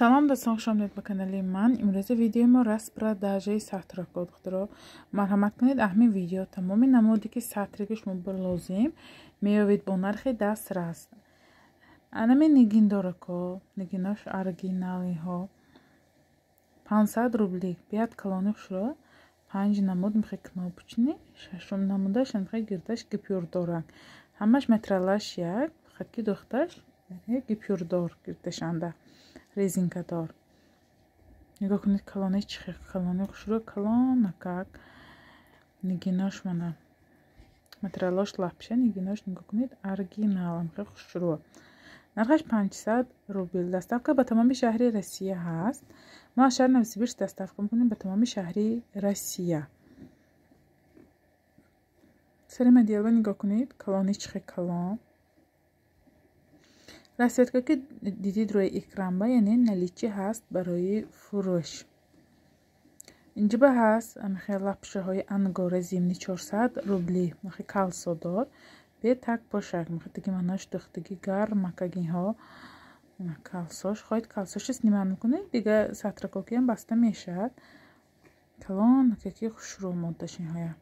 салом дӯстон хуш омадед ба канали ман имрӯзи видеои мо раст бра даҷаи сатра кодхтро марҳамат кунед аҳми видео тамоми намуде ки сатраги шумо бир лозим меёвед бо нархи даст раст анами нигиндорако нигиндош оригиналиҳо 500 рубли бияд калони хушро панҷ намуд мехӯ кнор пучинӣ шашум намудаш амехӯ гирдаш гипюрдора ҳамаш метралаш як хатки духташ э, гипюрдор гирдашандах резинкадор нигоҳ кунед калонаи чихе калони шуро калонакак нигинош мана материалош лаҳпиша нигинош нигоҳ кунед оригинал амқи хушрӯ нархаш панҷсад рубл даставка ба тамоми шаҳри россия ҳаст мо аз шаҳри новосибирск даставка мекунем ба тамоми шаҳри россия сари мадиалба нигоҳ кунед калони чихе калон расцветка ки дидид рӯи икранба яъне наличи ҳаст барои фурӯш инҷиба ҳаст амихе лапшаҳои ангора зимни чорсад рубли махи калсодор бе так пошак махи таги манаш духтаги гармакагиҳо калсош хоҳед калсоши снима мекунед дига сатракокиам баста мешавад калон макаки хушрӯ модда шинҳоя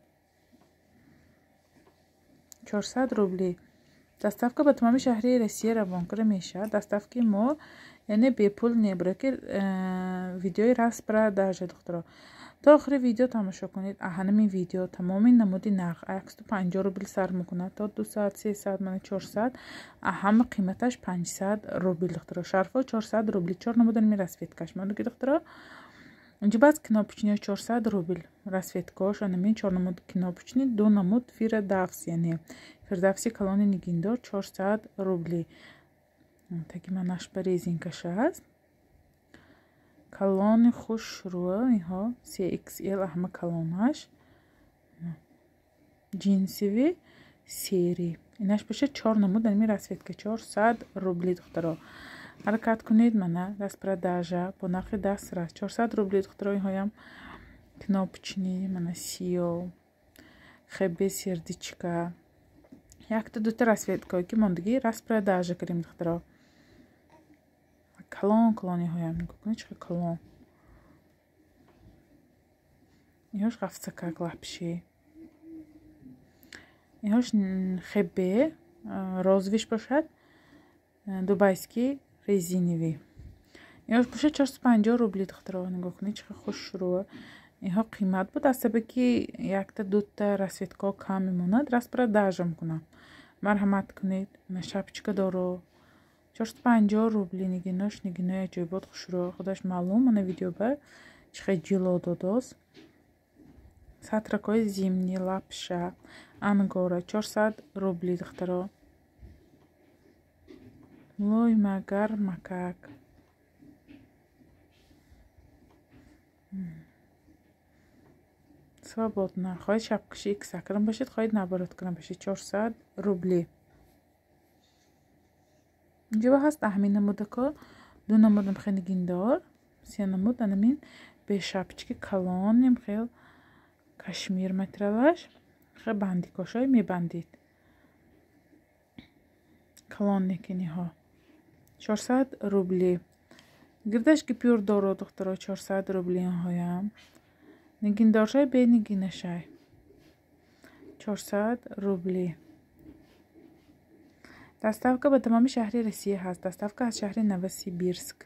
чорсад рубли даставка ба тамоми шаҳрии россия равон кара мешавад даставки мо яъне бепул небура ки э, видеои раст бара даража духтаро то охири видео тамошо кунед ҳамин видео тамоми намуди нарх аксту панҷо рубл сар мекунад то ду сад се сад мана чорсад ҳама қимааш панҷсад рубл духтаро шарфо чорсад рубли чор намуданмирасфеткаш мадуки духтаро ҷибаз кинопичини 400 рубль расветкош анамин чор намуд кинопичини ду намуд фирдавс яъне фирдавси калони нигиндор 400 рубли таги манаш ба резинка шааст калони хуш руа инҳо cxl аҳма калонаш ҷинсиви сери инаш баша чор намуд анамин расветка 400 рубли духтаро ҳаракат кунед мана даспродажа бо нархи дастра чорсад рублид худрои ҳоям кнопчини мана сиё хебе сердичка якта дута расветкое ки мондаги распродажа карим духтаро калон калони ҳоям нигоркуначи калон иош гафсакак лапши иош хебе э, розвиш бошад дубайский резинивӣ ё гӯша чаҳсу панҷоҳ рубли дохтарова нигоҳ кунӣ чиқа хуш шурӯа иҳо қимат буд аз сабаби ки якта дута расветкао кам мемонад раст бара даржам кунам марҳамат кунед шаб чика доро чаҳсу панҷоҳ рубли нигинош нигино як ҷой буд хушрӯа худаш маълум мана видеоба чиқа ҷило додоз сатракҳои зимни лапша ангора чорсад рубли дохтарова Лой магар макак. Свободно. Хоед шапкаши икса кран башид, хоед наоборот кран башид. Чор сад рубли. Джива хаст ахми намудако. Ду намудам хэн гиндар. Сия намуд анамин бе шапчки калон нем хэл кашмир матралаш. Хэ банди кошой ми бандид. Калон некини ха. 400 рубли. Гирдашки пюр доро духтаро 400 рубли ҳоям. Нигин доршай бе нигинашай. 400 рубли. Доставка ба тамоми шаҳри Россия ҳаст. Доставка аз шаҳри Новосибирск.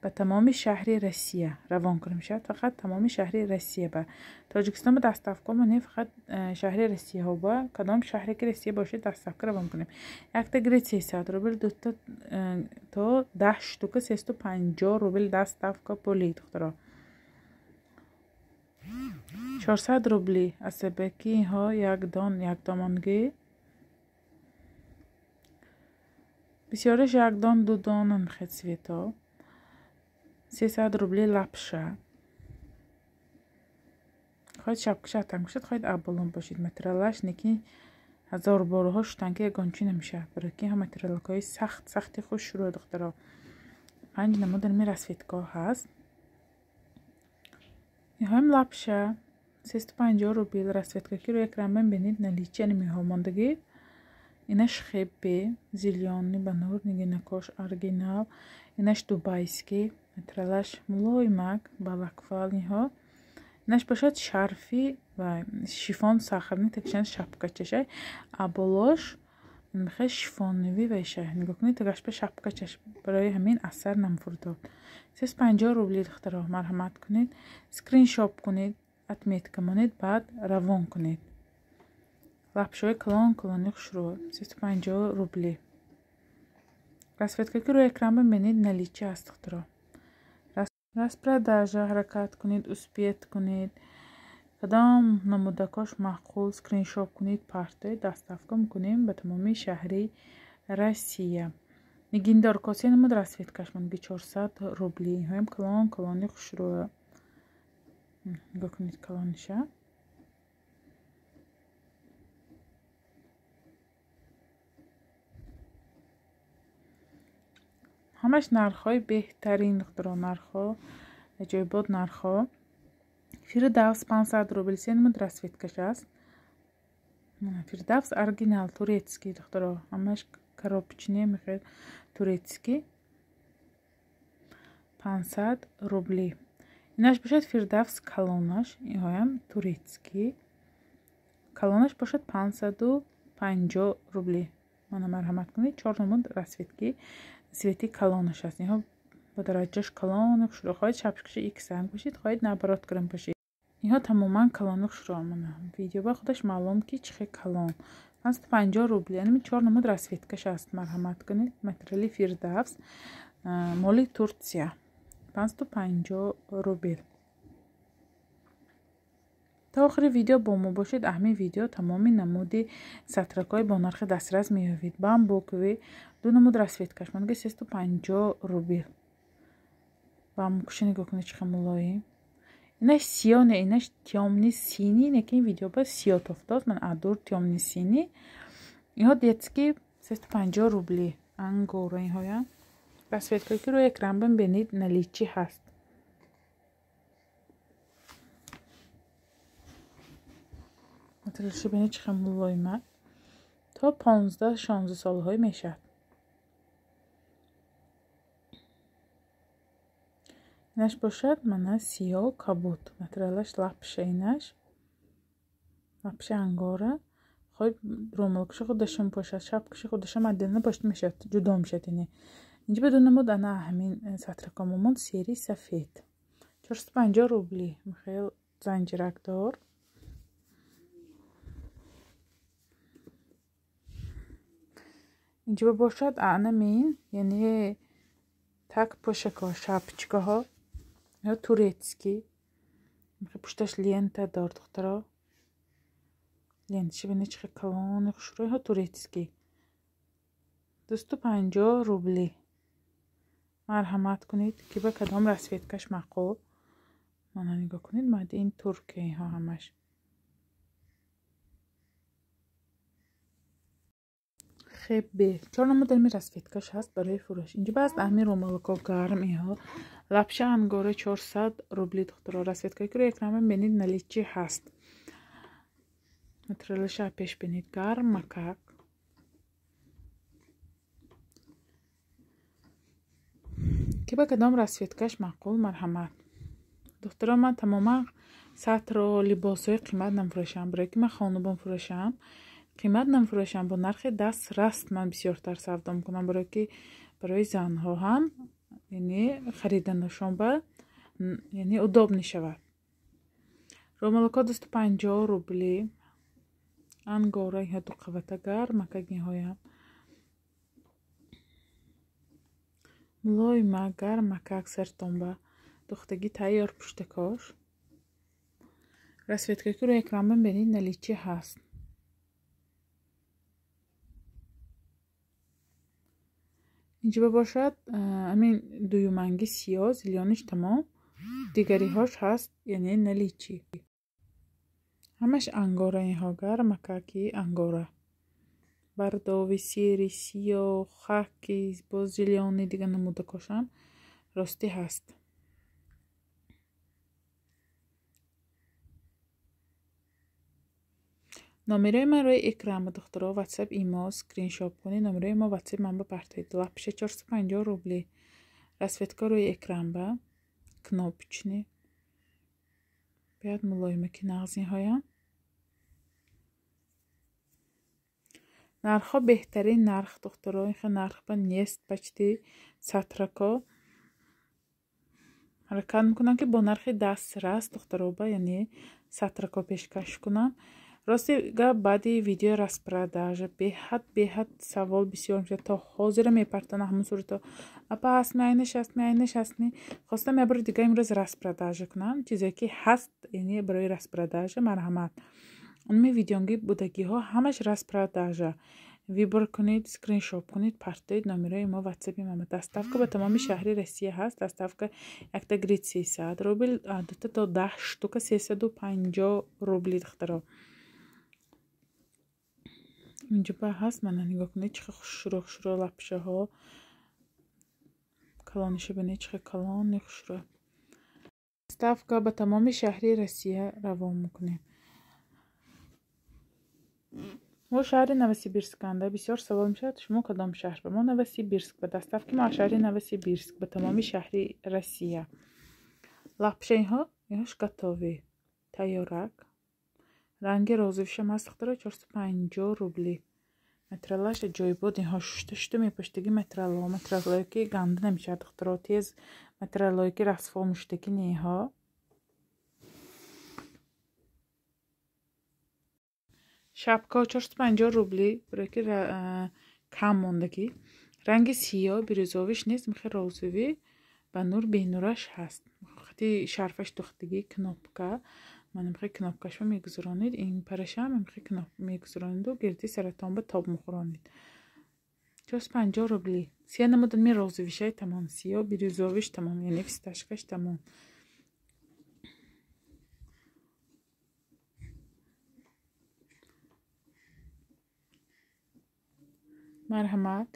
به تمام شهر روسیه روان کنیم شاید فقط تمام شهر روسیه به تاجیکستان به دستافکا نه فقط شهر روسیه ها با کدام شهر که روسیه باشه دستافکا روان کنیم یک تا گرید 300 روبل دو تا تا 10 شتوک 350 روبل دستافکا پولید خطرا 400 روبلی از بکی ها یک دان یک دامانگی بسیارش یک دان دو دانن خد سویتا 300 рубли лапша. Хоҳед шапкиша атан кушад, хоҳед абалон бошед. Материалаш неки ҳазор бороҳо шудан ки ягончи намешад. Бара ки ҳам материалакҳои сахт, сахти хуш шуру духтаро. Панҷ намудан ми расфетко ҳаст. Ниҳоим лапша. 350 рубли расфетка ки ро якрам мен бинид наличия нимиҳо мондаги. Инаш хеппи, зилёни, банур, нигинакош, оригинал. Инаш дубайский тралаш мулоимак ба лакфалниҳо наш бошад шарфи ва шифон сахарни такшан шапкачашай аболош мехай шифонниви вайшай нигоҳкунед тагашба шапкачаш барои ҳамин асар намфуртод сес панҷо рубли дихтаро марҳамат кунед скриншоп кунед отметка монед баъд равон кунед лапшои калон калони хушро сесу панҷо рубли расфеткаки рӯи экранба менед наличи аст дихтаро распродажа ҳаракат кунед успет кунед кадом намудакош маъқул скриншоп кунед партед дастафком кунем ба тамоми шаҳри россия нигиндор косе намуд расветкашман би чорсад рубли ҳоям калон калони хушрӯя нигоҳ кунед калони шаб ҳамаш нархҳои беҳтарин дуро нархҳо ҷойбод нархҳо фирдавс 500 рубл сенмуд расветкаш аст фирдавс оригинал турецкий духтуро ҳамаш коробчине мехед турецкий 500 рубли инаш бошад фирдавс калонаш иҳоям турецкий калонаш бошад 550 рубли мана марҳамат кунед чор номуд расветкий цвети калонаш аст ё бо дараҷаш калон шуро хоҳед шапшкуши иксан кушед хоҳед наоборот гирм кушед инҳо тамоман калонук шуро мана видеоба худаш маълум ки чихе калон аст панҷо рубл яъни чор намуд расветкаш аст марҳамат кунед материали фирдавс моли турсия пансту панҷо рубл то охири видео бо мо бошед аҳми видео тамоми намуди сатракҳои бо нархи дастрас меёвед бамбуквӣ ду намуд расветкаш манга сесту панҷо рубил ва мукуша нигоҳ куна чиқа мулоим инаш сиёне инаш тёмни сини ине ки ин видео ба сиётофтост ман адур тёмни сини инҳо детски сесту панҷо рубли ангора инҳоя ва светкои ки рӯи экран ба бинед наличи ҳаст матрашо бинед чиқа мулоимат то понздаҳ шонзда солҳои мешавад Nešpošēt mana sio kabut. Matrelaš lapšeinaš. لبش انگاره خب روملکش خودشم پاشد شب کش خودشم از دلنا پشت میشد جدا میشد اینه اینجا بدون بود انا همین سطر کامومون سیری سفید 450 روبلی مخیل زنجرک دار اینجا باشد انا مین یعنی تک پشکا شپچکا ها یا توریتسکی پشتش لینت دار دخترا لینت شبه نیچه کلان خوش یا توریتسکی دوستو پنجا روبلی مرحمت کنید که به کدام رسفیت کش مقو مانا نگاه کنید مد این ترکی ها همش نسخه ب چهار مدل می رسفیت کش هست برای فروش اینجا بس دهمی رومالکا گرمی ها لپشه انگاره 400 روبلی دختر ها رسفیت کش کرو یک نامه بینید نلی چی هست مترلش ها پیش بینید گرم مکک که با کدام رسفیت کش معقول مرحمت دختر من تماما سطر و لباس های قیمت نم فروشم برای که من خانوبان فروشم қимат намафурӯшам бо нархи дастраст ман бисёртар савдо мекунам бароё ки барои занҳо ҳам хариданашон ба н удоб мешавад ромалако дусту панҷоҳ рубли ангора иҳо дуқавата гармакаги ҳоям мулоима гармакак сертонба духтагӣ тайёр пуштакош расветкакиро якрамбан бинид наличи ҳаст иҷба бошад э, амин дуюманги сиёз лиёниш тамом дигариҳош ҳаст яъне наличӣ ҳамаш ангора инҳо гармакаки ангора бардови сери сиё хаки боз лиёни дига намуда кошам ростӣ ҳаст номерои манрои экрама духтуро ватсап имо скриншоп куни номерои мо ватсап ман ба партоид лапиша чорсо панҷо рубли расветка рӯи экранба кнопчни бояд мулоимаки нағзиҳоям нархҳо беҳтарин нарх духтуро ин хел нарх ба нест пачти сатрако ҳаракат мекунам ки бо нархи дастрас духтуро ба яъне сатрако пешкаш кунам рости гап баъди видео распродажа беҳад беҳад савол бисёр мшуда то ҳозира мепартана ҳамн сурато апа астми айна шастми айна шастми хостам я барои дигар имрӯз распродажа кунам чизое ки ҳаст яъне барои распродажа марҳамат уми видеонги будагиҳо ҳамаш распродажа вибор кунед скриншоп кунед партоед номерои мо ватсапи мама доставка ба тамоми шаҳри россия ҳаст доставка якта грид сесад рубл дута то даҳ штука сесаду панҷо рубли дахтаро инҷо ба ҳаст мана нигоҳ кунед чиқа хушро хушро лапшаҳо калониша бине чиқа калони хушро ставка ба тамоми шаҳри россия равон мекунем мо шаҳри новосибирсканда бисёр савол мешавад шумо кадом шаҳр ба мо новосибирск ба даставки мо аз шаҳри новосибирск ба тамоми шаҳри россия лапшаиҳо ё шкатови тайёрак ранги розовша мастхтара 45 рубли матралаша ҷойбод инҳо шуштшуту мепӯштагӣ матрало матралое ки ганда намешавад хтро тез матралое ки расфо муштагӣ неҳо шапко 45 рубли бро ки кам мондагӣ ранги сиё бирӯзовиш нест михе розовӣ ба нур бенураш ҳаст хати шарфаш духтагӣ кнопка манамхи кнопкашо мегузаронед ин параша манамхи кноп мегузаронеду гирди саратонба тоб мухӯронед ҷос панҷо рубли сия намудан ме розувишай тамом сиё бирюзовиш тамом яъне фисташкаш тамом марҳамат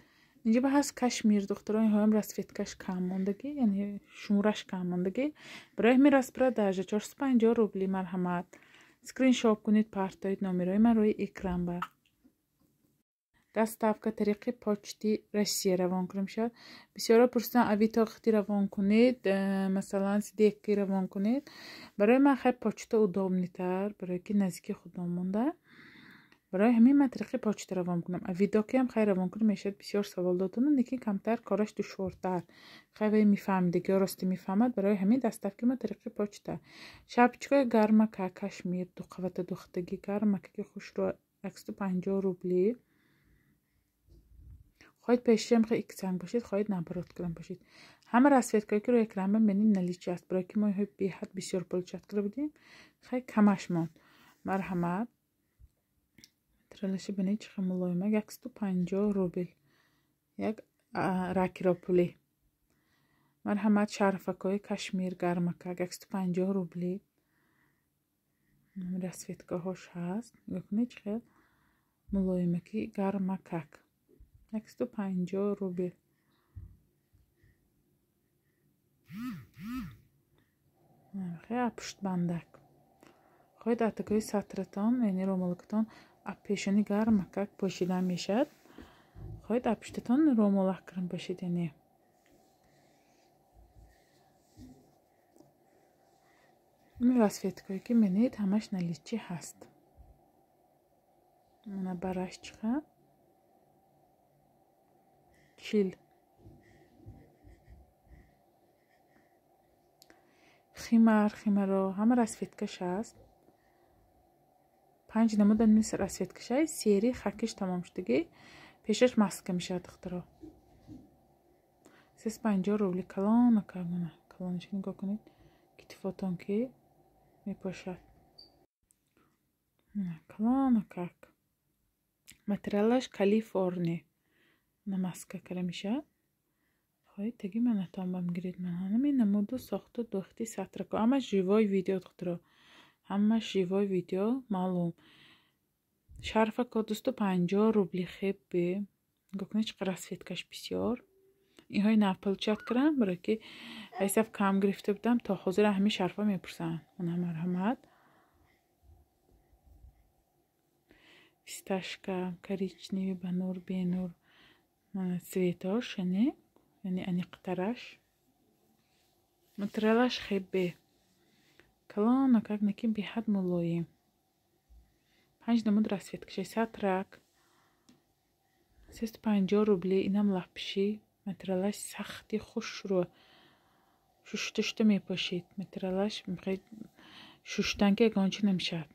инҷиба ҳаст кашмир духтурони ҳоям расфеткаш каммондагӣ яъне шумураш каммондагӣ барои мерас продажа чорсу панҷо рубли марҳамат скриншоп кунед партоед номерои ман рӯи экран ба даставка тариқи почти россия равон кунад мешавад бисёро пурсидан авито қити равон кунед э, масалан сидеки равон кунед барои ман хай почта удобнитар барои ки наздики худом монда برای همه من طریق پاچت روان کنم اویداکی هم خیلی روان کنم میشد بسیار سوال دادن لیکن کمتر کارش دشوارتر خیلی میفهمید دیگه راستی میفهمد برای همه دست که من طریق پاچت شبچکای گرما کشمیر دو قوت دختگی گرما که خوش رو 150 روبلی خواهید پیش خیلی اکسنگ باشید خواهید نبرات کردن باشید همه رسویتکایی که رو اکرمه منی نلیچی است برای که ما بی حد بسیار پول چت کرده بودیم خیلی کمش ماند тралаши ба нечиха мулоимак яксту панҷоҳ рубль як ракиро пулӣ марҳамат шарфакои кашмир гармакак яксту панҷоҳ рубли номери асветкаҳош ҳаст нигоҳкунечихе мулоимаки гармакак яксту панҷоҳ рубл хе апуштбандак хоҳед атакои сатратон яъни ромолакатон аб пешони гармакак пошида мешавад хоҳед аб пиштатон ромолах гарм бошед яне ин расфеткое ки менед ҳамаш наличӣ ҳаст мана бараш чиқа чил химар химаро ҳама расфеткаш аст панҷ намуда миср аз сеткишаи сери хакиш тамомшудагӣ пешаш маска мешавад ихтиро сес панҷо рубли калона кармона калонаша нигоҳ кунед китифо тонки мепошад калона как материалаш калифорни на маска кара мешавад хои таги ман атомба мигиред ман ҳанами намуду сохту духти сатрако ҳамаш живои видеот хутро ҳама шивои видео маълум шарфако дусту панҷоҳ рубли хеби гукничқа расфеткаш бисёр иҳои навпалчат кардам бара ки айсаф кам гирифта будам то ҳозира ҳами шарфа мепурсанд ана марҳамат фисташка коричневи банур бенур светош яъне аниқтараш материалаш хеби колонна, как на кем бихат мулуи. Панч на мудра свет, кшай сад рак. Сесту панчо рубли и нам лапши. Матралаш сахти хушру. Шушту шту ми пошит. Матралаш мхай шуштанке гончу нам шат.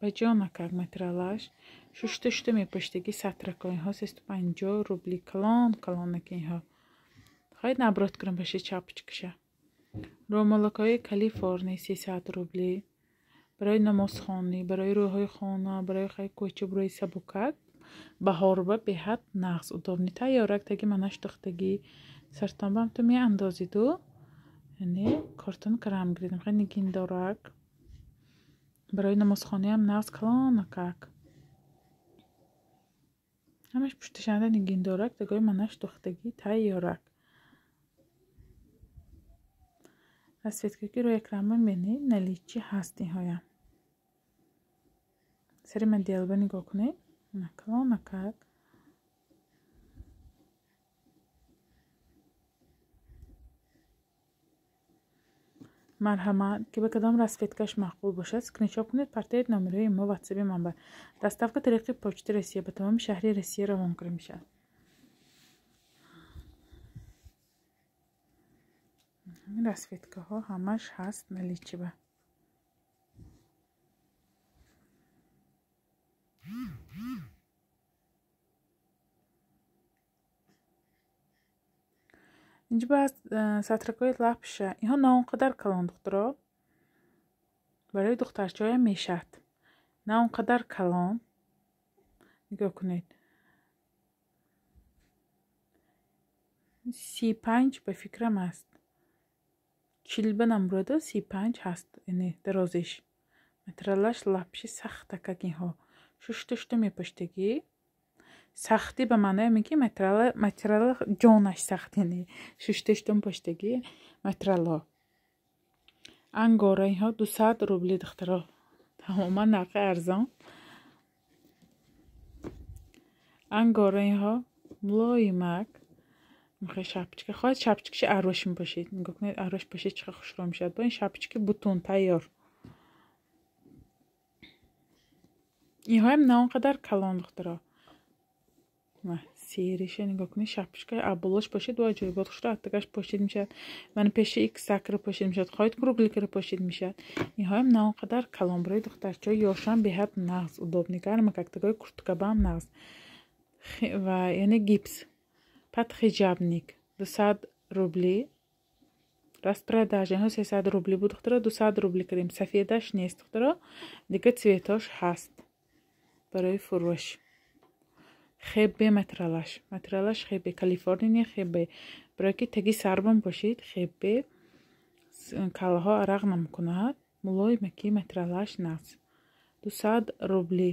Баджона как матралаш. Шушту шту ми пошит. Ги сад рак. Ихо сесту панчо рубли колон, колонна кинь хо. Хайд наоборот кунам ба ши чапчикша. Ромалакҳои калифорния 300 рубли барои намозхонӣ, барои рӯҳҳои хона, барои хай кӯча, барои сабукат, баҳорба беҳад нағз удобни тайёрактаги манаштохтаги сартонбам ту меандозиду яъне картон карам гиридам хай нигин дорак барои намозхонаам нағз калонакак ҳамеш пушташанда нигин дорак дагои манаш дохтагӣ тайёрак az fetköki roekramma meni nalichi hasti hoya. Seri men delbani gokne nakal nakak. مرحبا که به کدام رسفتکش معقول باشد سکرینشاپ کنید پارتیت نمره ما واتساب من بر دستاوک طریق پشت روسیه به تمام شهری روسیه روان کرده میشد расветкаҳо ҳамаш ҳаст наличиба инҷиба сатракои лапша инҳо на он қадар калон духтуро барои духтарчоя мешад на он қадар калон нигоҳ кунед си панҷ ба фикрам аст чилба намрода си панч ҳаст дарозиш матралаш лапши сахта как инҳо шушташто мепоштагӣ сахтӣ ба маънои мики матрала ҷонаш сахт яне шушташтон поштагӣ матрало ангора инҳо дусад рубли духтаро тамома нарқи арзон ангора инҳо млоимак میخوای شپچک خواهد شپچکش عروش میپاشید نگاه کنید عروش باشه چقدر خوشگاه میشد با این شپچک بوتون تیار اینها هم نه اونقدر کلانlıqdır ha. Serişe nigah کنید شپچک ابلوش پاشید و جای بود خوشرا اتگاش پاشید میشد من پیش یک سکر پاشید میشد خواهید کروگلیکر پاشید میشد اینها هم نه اونقدر کلامبری دخترچه یوشان به حد نغز удобنی کار ما как такой курткабам نغز ва یعنی гипс подхиҷабник дусад рубли распродажа ино сесад рубли буд хутро дусад рубли кардем сафедаш нест хутро дига цветош ҳаст барои фурӯш хебе матралаш матралаш хебе калифорния хебе барое ки таги сарбон бошед хебе калаҳо арақ намкунад мулоимаки матралаш нас дусад рубли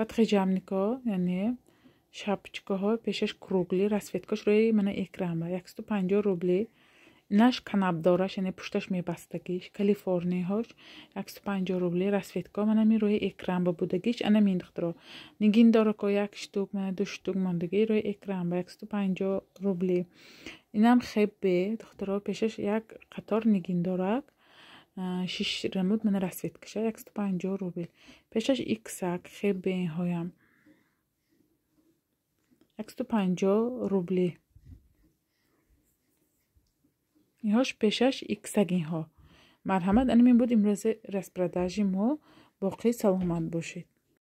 патхиҷамнико яъне шапчикоҳо пешаш кругли расветкаш рӯи мана экранба яксту панҷо рубли наш канабдораш яъне пушташ мебастагиш калифорнияҳош яксту панҷо рубли расветко манами рӯи экранба будагиш ана миндихтро нигиндорако як штук мана ду штук мондаги рӯи экранба яксту панҷо рубли инам хеббе духтаро пешаш як қатор нигиндорак шиш ремонт мана расветкаша яксту панҷо рубл пешаш иксак хебенҳоям яксту панҷо рубли иҳош пешаш иксак инҳо марҳамат анамин буд имрӯзи распродажи мо боқӣ саломат бошед